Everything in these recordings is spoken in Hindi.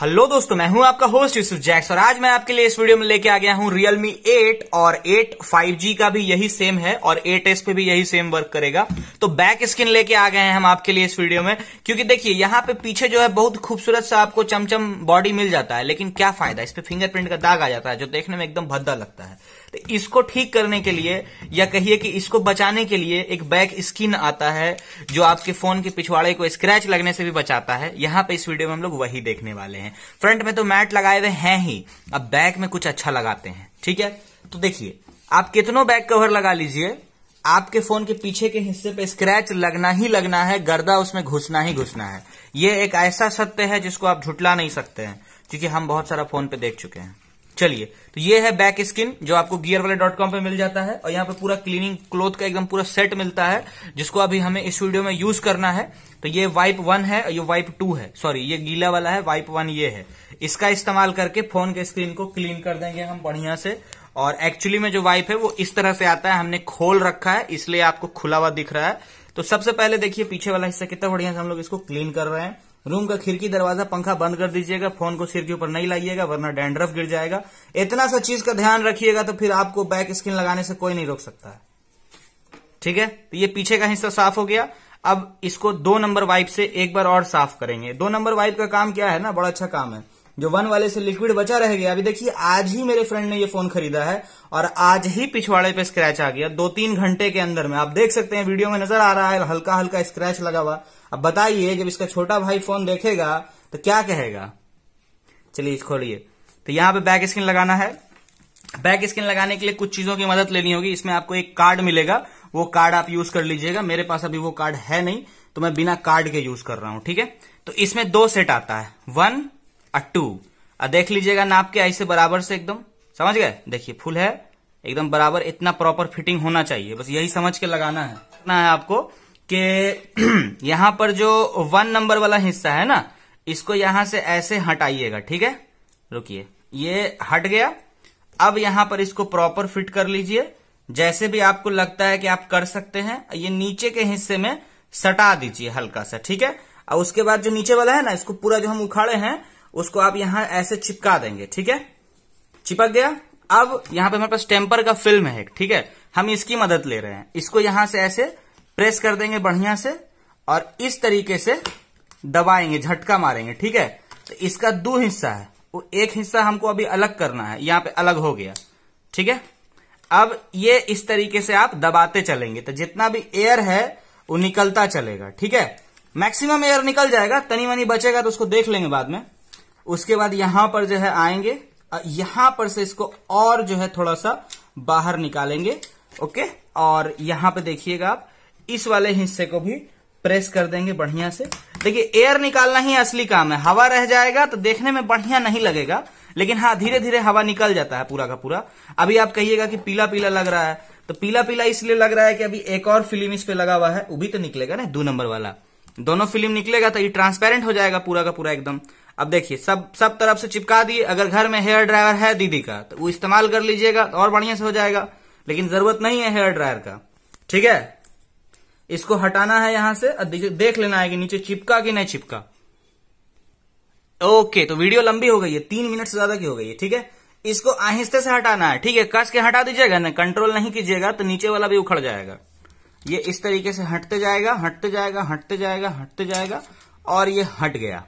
हेलो दोस्तों मैं हूं आपका होस्ट यूसुफ जैक्स और आज मैं आपके लिए इस वीडियो में लेके आ गया हूं मी 8 और 8 5G का भी यही सेम है और 8s पे भी यही सेम वर्क करेगा तो बैक स्क्रीन लेके आ गए हैं हम आपके लिए इस वीडियो में क्योंकि देखिए यहाँ पे पीछे जो है बहुत खूबसूरत सा आपको चमचम बॉडी मिल जाता है लेकिन क्या फायदा इस पर फिंगरप्रिंट का दाग आ जाता है जो देखने में एकदम भद्दा लगता है इसको ठीक करने के लिए या कहिए कि इसको बचाने के लिए एक बैक स्किन आता है जो आपके फोन के पिछवाड़े को स्क्रैच लगने से भी बचाता है यहां पे इस वीडियो में हम लोग वही देखने वाले हैं फ्रंट में तो मैट लगाए हुए हैं ही अब बैक में कुछ अच्छा लगाते हैं ठीक है तो देखिए आप कितनों बैक कवर लगा लीजिए आपके फोन के पीछे के हिस्से पे स्क्रैच लगना ही लगना है गर्दा उसमें घुसना ही घुसना है ये एक ऐसा सत्य है जिसको आप झुटला नहीं सकते हैं क्योंकि हम बहुत सारा फोन पे देख चुके हैं चलिए तो ये है बैक स्किन जो आपको गियर वाले डॉट कॉम पर मिल जाता है और यहाँ पे पूरा क्लीनिंग क्लोथ का एकदम पूरा सेट मिलता है जिसको अभी हमें इस वीडियो में यूज करना है तो ये वाइप वन है और ये वाइप टू है सॉरी ये गीला वाला है वाइप वन ये है इसका इस्तेमाल करके फोन के स्क्रीन को क्लीन कर देंगे हम बढ़िया से और एक्चुअली में जो वाइप है वो इस तरह से आता है हमने खोल रखा है इसलिए आपको खुला हुआ दिख रहा है तो सबसे पहले देखिए पीछे वाला हिस्सा कितना बढ़िया से हम लोग इसको क्लीन कर रहे हैं रूम का खिड़की दरवाजा पंखा बंद कर दीजिएगा फोन को सिर के ऊपर नहीं लाइएगा वरना डैंड्रफ गिर जाएगा इतना सा चीज का ध्यान रखिएगा तो फिर आपको बैक स्क्रीन लगाने से कोई नहीं रोक सकता है ठीक है तो ये पीछे का हिस्सा साफ हो गया अब इसको दो नंबर वाइप से एक बार और साफ करेंगे दो नंबर वाइप का काम क्या है ना बड़ा अच्छा काम है जो वन वाले से लिक्विड बचा रह गया अभी देखिए आज ही मेरे फ्रेंड ने ये फोन खरीदा है और आज ही पिछवाड़े पे स्क्रैच आ गया दो तीन घंटे के अंदर में आप देख सकते हैं वीडियो में नजर आ रहा है हल्का हल्का स्क्रैच लगा हुआ अब बताइए जब इसका छोटा भाई फोन देखेगा तो क्या कहेगा चलिए खोलिए तो यहां पे बैक स्क्रीन लगाना है बैक स्क्रीन लगाने के लिए कुछ चीजों की मदद लेनी होगी इसमें आपको एक कार्ड मिलेगा वो कार्ड आप यूज कर लीजिएगा मेरे पास अभी वो कार्ड है नहीं तो मैं बिना कार्ड के यूज कर रहा हूं ठीक है तो इसमें दो सेट आता है वन अट्टू देख लीजिएगा नाप के ऐसे बराबर से एकदम समझ गए देखिए फुल है एकदम बराबर इतना प्रॉपर फिटिंग होना चाहिए बस यही समझ के लगाना है ना है आपको कि यहाँ पर जो वन नंबर वाला हिस्सा है ना इसको यहां से ऐसे हटाइएगा ठीक है रुकिए ये हट गया अब यहां पर इसको प्रॉपर फिट कर लीजिए जैसे भी आपको लगता है कि आप कर सकते हैं ये नीचे के हिस्से में सटा दीजिए हल्का सा ठीक है और उसके बाद जो नीचे वाला है ना इसको पूरा जो हम उखाड़े हैं उसको आप यहां ऐसे चिपका देंगे ठीक है चिपक गया अब यहां पे हमारे पास टेम्पर का फिल्म है ठीक है हम इसकी मदद ले रहे हैं इसको यहां से ऐसे प्रेस कर देंगे बढ़िया से और इस तरीके से दबाएंगे झटका मारेंगे ठीक है तो इसका दो हिस्सा है वो एक हिस्सा हमको अभी अलग करना है यहां पे अलग हो गया ठीक है अब ये इस तरीके से आप दबाते चलेंगे तो जितना भी एयर है वो निकलता चलेगा ठीक है मैक्सिमम एयर निकल जाएगा तनी मनी बचेगा तो उसको देख लेंगे बाद में उसके बाद यहां पर जो है आएंगे यहां पर से इसको और जो है थोड़ा सा बाहर निकालेंगे ओके और यहां पर देखिएगा आप इस वाले हिस्से को भी प्रेस कर देंगे बढ़िया से देखिए एयर निकालना ही असली काम है हवा रह जाएगा तो देखने में बढ़िया नहीं लगेगा लेकिन हाँ धीरे धीरे हवा निकल जाता है पूरा का पूरा अभी आप कहिएगा कि पीला पीला लग रहा है तो पीला पीला इसलिए लग रहा है कि अभी एक और फिल्म इस पे लगा हुआ है वो भी तो निकलेगा ना दो नंबर वाला दोनों फिल्म निकलेगा तो ये ट्रांसपेरेंट हो जाएगा पूरा का पूरा एकदम अब देखिए सब सब तरफ से चिपका दिए अगर घर में हेयर ड्रायर है दीदी का तो वो इस्तेमाल कर लीजिएगा तो और बढ़िया से हो जाएगा लेकिन जरूरत नहीं है हेयर ड्रायर का ठीक है इसको हटाना है यहां से देख लेना है कि नीचे चिपका कि नहीं चिपका ओके तो वीडियो लंबी हो गई है तीन मिनट से ज्यादा की हो गई है ठीक है इसको आहिस्ते से हटाना है ठीक है कस के हटा दीजिएगा ना कंट्रोल नहीं कीजिएगा तो नीचे वाला भी उखड़ जाएगा ये इस तरीके से हटते जाएगा हटते जाएगा हटते जाएगा हटते जाएगा और ये हट गया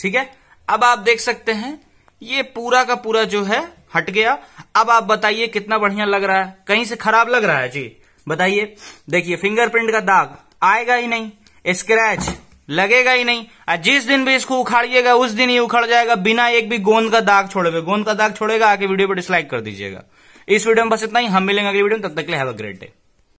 ठीक है अब आप देख सकते हैं ये पूरा का पूरा जो है हट गया अब आप बताइए कितना बढ़िया लग रहा है कहीं से खराब लग रहा है जी बताइए देखिए फिंगरप्रिंट का दाग आएगा ही नहीं स्क्रैच लगेगा ही नहीं और जिस दिन भी इसको उखाड़िएगा उस दिन ही उखड़ जाएगा बिना एक भी गोंद का दाग छोड़े गोंद का दाग छोड़ेगा आके वीडियो पर डिसलाइक कर दीजिएगा इस वीडियो में बस इतना ही हम मिलेंगे अगली वीडियो में तब तक के लिए हैव अ ग्रेट डे